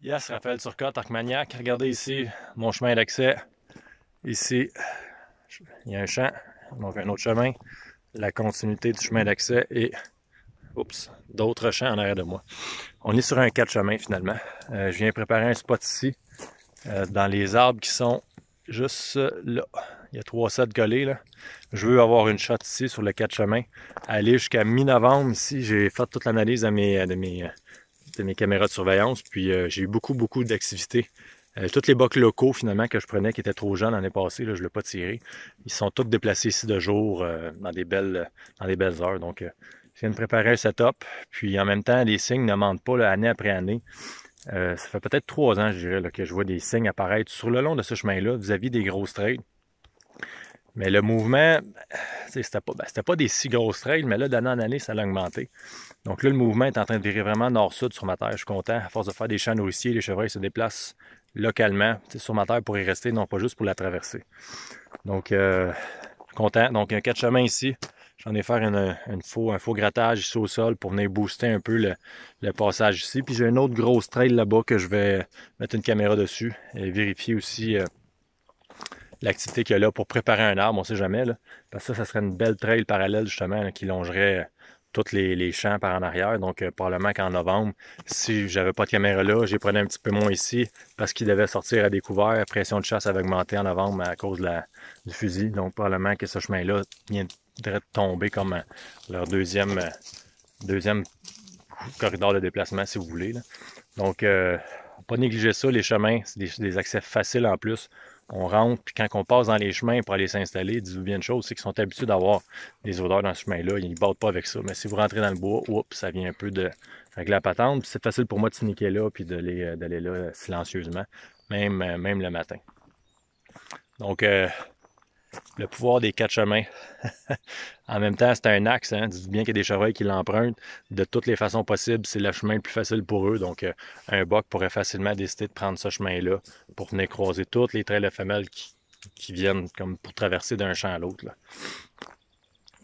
Yes, Raphaël Turcotte, Maniaque. Regardez ici mon chemin d'accès. Ici, il y a un champ, donc un autre chemin. La continuité du chemin d'accès et oups, d'autres champs en arrière de moi. On est sur un quatre chemins finalement. Euh, je viens préparer un spot ici, euh, dans les arbres qui sont juste là. Il y a trois sets collés là. Je veux avoir une shot ici sur le quatre chemins. Aller jusqu'à mi-novembre ici. J'ai fait toute l'analyse de mes, de mes mes caméras de surveillance. Puis euh, j'ai eu beaucoup, beaucoup d'activités. Euh, Toutes les bocs locaux, finalement, que je prenais, qui étaient trop jeunes l'année passée, là, je ne l'ai pas tiré. Ils sont tous déplacés ici de jour euh, dans, des belles, dans belles heures. Donc, je viens de préparer un setup. Puis en même temps, les signes ne mentent pas là, année après année. ça fait peut-être trois ans, je dirais, que je vois des signes apparaître sur le long de ce chemin-là vis-à-vis des grosses trades. Mais le mouvement, c'était pas, ben, pas des si grosses trails, mais là, d'année en année, ça a augmenté. Donc là, le mouvement est en train de virer vraiment nord-sud sur ma terre. Je suis content. À force de faire des champs nourriciers, les chevreuils se déplacent localement sur ma terre pour y rester, non pas juste pour la traverser. Donc, euh, content. Donc, il y a quatre chemins ici. J'en ai fait faux, un faux grattage ici au sol pour venir booster un peu le, passage ici. Puis j'ai une autre grosse trail là-bas que je vais mettre une caméra dessus et vérifier aussi. Euh, l'activité qu'il y a là pour préparer un arbre, on ne sait jamais. Là. Parce que ça, ça serait une belle trail parallèle justement qui longerait euh, tous les, champs par en arrière. Donc, euh, probablement qu'en novembre, si j'avais pas de caméra là, j'ai prenais un petit peu moins ici parce qu'il devait sortir à découvert. La pression de chasse avait augmenté en novembre à cause de la, du fusil. Donc, probablement que ce chemin-là viendrait tomber comme euh, leur deuxième, deuxième corridor de déplacement, si vous voulez. Donc, pas négliger ça. Les chemins, c'est des accès faciles en plus on rentre, puis quand on passe dans les chemins pour aller s'installer, dis vous bien une chose, c'est qu'ils sont habitués d'avoir des odeurs dans ce chemin-là, ils ne battent pas avec ça. Mais si vous rentrez dans le bois, oups, ça vient un peu de avec la patente. C'est facile pour moi de niquer là, puis euh, d'aller là euh, silencieusement, même, euh, même le matin. Donc, le pouvoir des quatre chemins. en même temps, c'est un axe. Hein. bien qu'il y a des chevaux qui l'empruntent de toutes les façons possibles. C'est le chemin le plus facile pour eux. Donc, euh, un boc pourrait facilement décider de prendre ce chemin-là pour venir croiser toutes les de femelles qui, qui viennent comme pour traverser d'un champ à l'autre.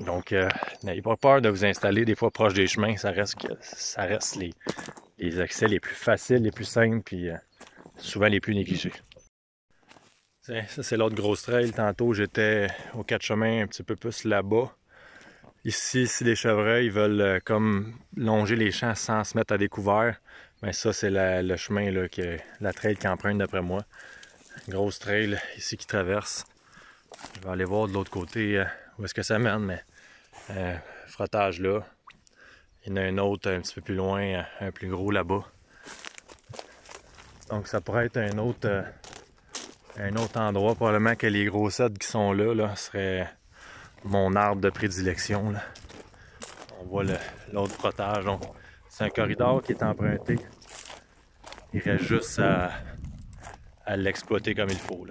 Donc, euh, n'ayez pas peur de vous installer des fois proche des chemins. Ça reste, les, accès les plus faciles, les plus simples, puis euh, souvent les plus négligés. Ça, c'est l'autre grosse trail. Tantôt, j'étais au quatre chemins un petit peu plus là-bas. Ici, si les chevreuils veulent euh, comme longer les champs sans se mettre à découvert, mais ça, c'est le chemin, là, que, la trail qui emprunte d'après moi. Grosse trail ici qui traverse. Je vais aller voir de l'autre côté euh, où est-ce que ça mène, mais euh, frottage là. Il y en a un autre un petit peu plus loin, un plus gros là-bas. Donc ça pourrait être un autre un autre endroit, probablement que les gros cèdres qui sont là, là serait mon arbre de prédilection. On voit l'autre protège. C'est un corridor qui est emprunté. Il reste juste à, à l'exploiter comme il faut.